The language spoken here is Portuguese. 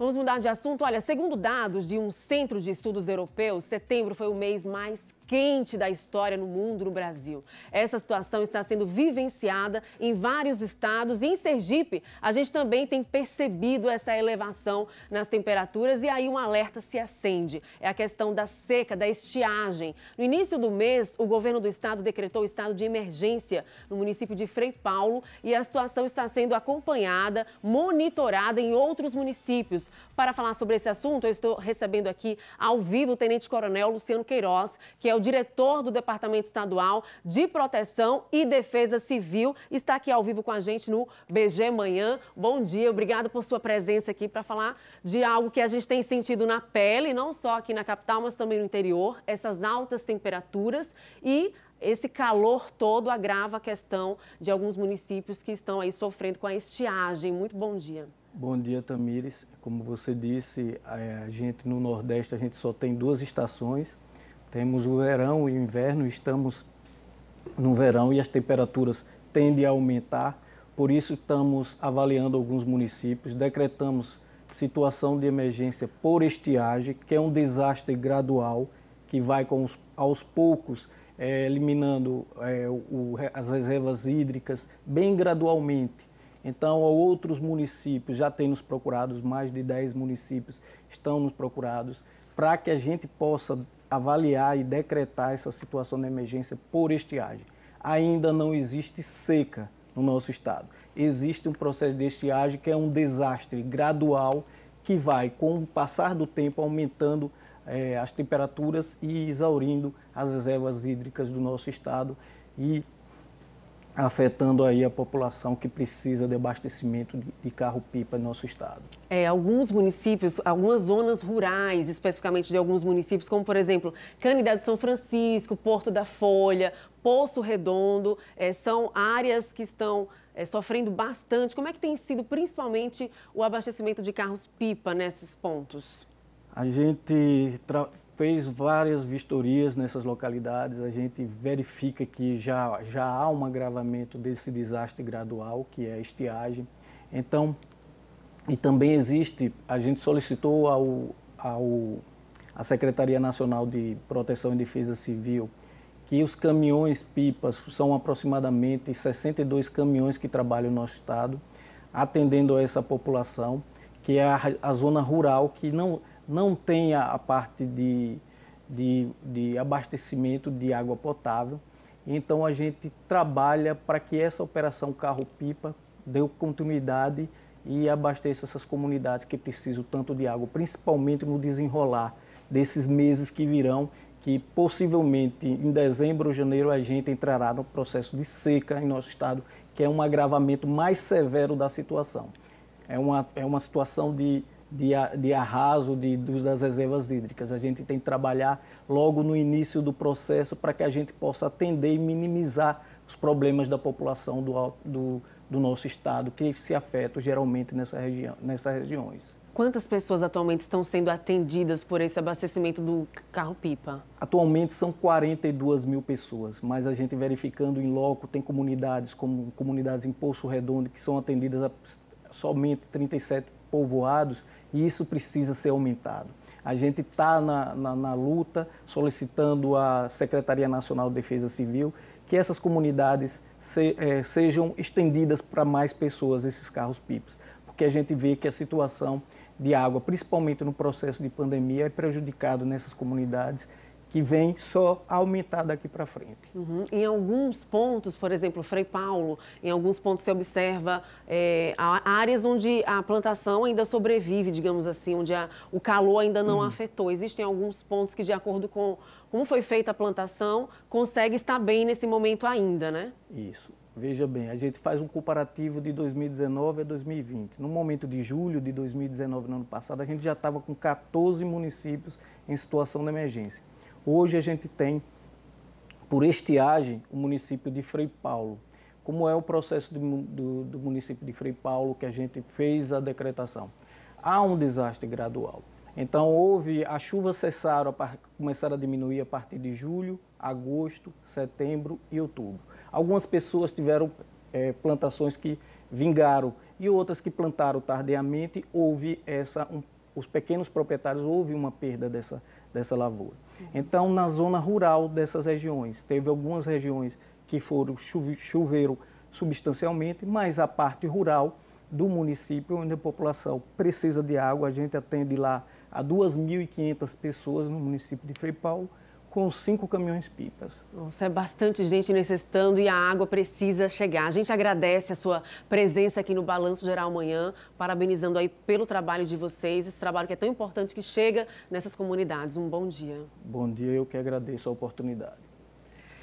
Vamos mudar de assunto. Olha, segundo dados de um centro de estudos europeu, setembro foi o mês mais quente da história no mundo, no Brasil. Essa situação está sendo vivenciada em vários estados e em Sergipe a gente também tem percebido essa elevação nas temperaturas e aí um alerta se acende. É a questão da seca, da estiagem. No início do mês, o governo do estado decretou estado de emergência no município de Frei Paulo e a situação está sendo acompanhada, monitorada em outros municípios. Para falar sobre esse assunto, eu estou recebendo aqui ao vivo o Tenente Coronel Luciano Queiroz, que é o o diretor do Departamento Estadual de Proteção e Defesa Civil, está aqui ao vivo com a gente no BG Manhã. Bom dia, obrigado por sua presença aqui para falar de algo que a gente tem sentido na pele, não só aqui na capital, mas também no interior, essas altas temperaturas e esse calor todo agrava a questão de alguns municípios que estão aí sofrendo com a estiagem. Muito bom dia. Bom dia, Tamires. Como você disse, eh, a gente no Nordeste a gente só tem duas estações, temos o verão e o inverno, estamos no verão e as temperaturas tendem a aumentar, por isso estamos avaliando alguns municípios, decretamos situação de emergência por estiagem, que é um desastre gradual, que vai com os, aos poucos é, eliminando é, o, as reservas hídricas bem gradualmente. Então, outros municípios já têm nos procurados, mais de 10 municípios estão nos procurados, para que a gente possa avaliar e decretar essa situação de emergência por estiagem. Ainda não existe seca no nosso estado. Existe um processo de estiagem que é um desastre gradual que vai, com o passar do tempo, aumentando eh, as temperaturas e exaurindo as reservas hídricas do nosso estado e afetando aí a população que precisa de abastecimento de carro-pipa no nosso estado. É, alguns municípios, algumas zonas rurais, especificamente de alguns municípios, como por exemplo, Canidé de São Francisco, Porto da Folha, Poço Redondo, é, são áreas que estão é, sofrendo bastante. Como é que tem sido principalmente o abastecimento de carros-pipa nesses pontos? A gente fez várias vistorias nessas localidades, a gente verifica que já, já há um agravamento desse desastre gradual, que é a estiagem. Então, e também existe, a gente solicitou ao, ao, à Secretaria Nacional de Proteção e Defesa Civil que os caminhões pipas são aproximadamente 62 caminhões que trabalham no nosso estado, atendendo a essa população, que é a, a zona rural que não não tenha a parte de, de, de abastecimento de água potável. Então a gente trabalha para que essa operação carro-pipa dê continuidade e abasteça essas comunidades que precisam tanto de água, principalmente no desenrolar desses meses que virão, que possivelmente em dezembro ou janeiro a gente entrará no processo de seca em nosso estado, que é um agravamento mais severo da situação. É uma, é uma situação de de, de arraso de, das reservas hídricas. A gente tem que trabalhar logo no início do processo para que a gente possa atender e minimizar os problemas da população do, do, do nosso estado, que se afetam geralmente nessa região, nessas regiões. Quantas pessoas atualmente estão sendo atendidas por esse abastecimento do carro-pipa? Atualmente são 42 mil pessoas, mas a gente verificando em loco, tem comunidades como comunidades em Poço Redondo que são atendidas a somente 37 povoados e isso precisa ser aumentado. A gente está na, na, na, luta, solicitando à Secretaria Nacional de Defesa Civil que essas comunidades se, eh, sejam estendidas para mais pessoas, esses carros-pipas, porque a gente vê que a situação de água, principalmente no processo de pandemia, é prejudicado nessas comunidades que vem só aumentar daqui para frente. Uhum. Em alguns pontos, por exemplo, Frei Paulo, em alguns pontos se observa é, áreas onde a plantação ainda sobrevive, digamos assim, onde a, o calor ainda não uhum. afetou. Existem alguns pontos que, de acordo com como foi feita a plantação, consegue estar bem nesse momento ainda, né? Isso. Veja bem, a gente faz um comparativo de 2019 a 2020. No momento de julho de 2019, no ano passado, a gente já estava com 14 municípios em situação de emergência. Hoje a gente tem, por estiagem, o município de Frei Paulo. Como é o processo do, do, do município de Frei Paulo que a gente fez a decretação? Há um desastre gradual. Então houve, as chuvas cessaram, começaram a diminuir a partir de julho, agosto, setembro e outubro. Algumas pessoas tiveram é, plantações que vingaram e outras que plantaram tardiamente, houve essa, um, os pequenos proprietários, houve uma perda dessa, dessa lavoura. Então, na zona rural dessas regiões, teve algumas regiões que foram choveram substancialmente, mas a parte rural do município, onde a população precisa de água, a gente atende lá a 2.500 pessoas no município de Frei Paulo, com cinco caminhões-pipas. Nossa, é bastante gente necessitando e a água precisa chegar. A gente agradece a sua presença aqui no Balanço Geral Amanhã, parabenizando aí pelo trabalho de vocês, esse trabalho que é tão importante que chega nessas comunidades. Um bom dia. Bom dia, eu que agradeço a oportunidade.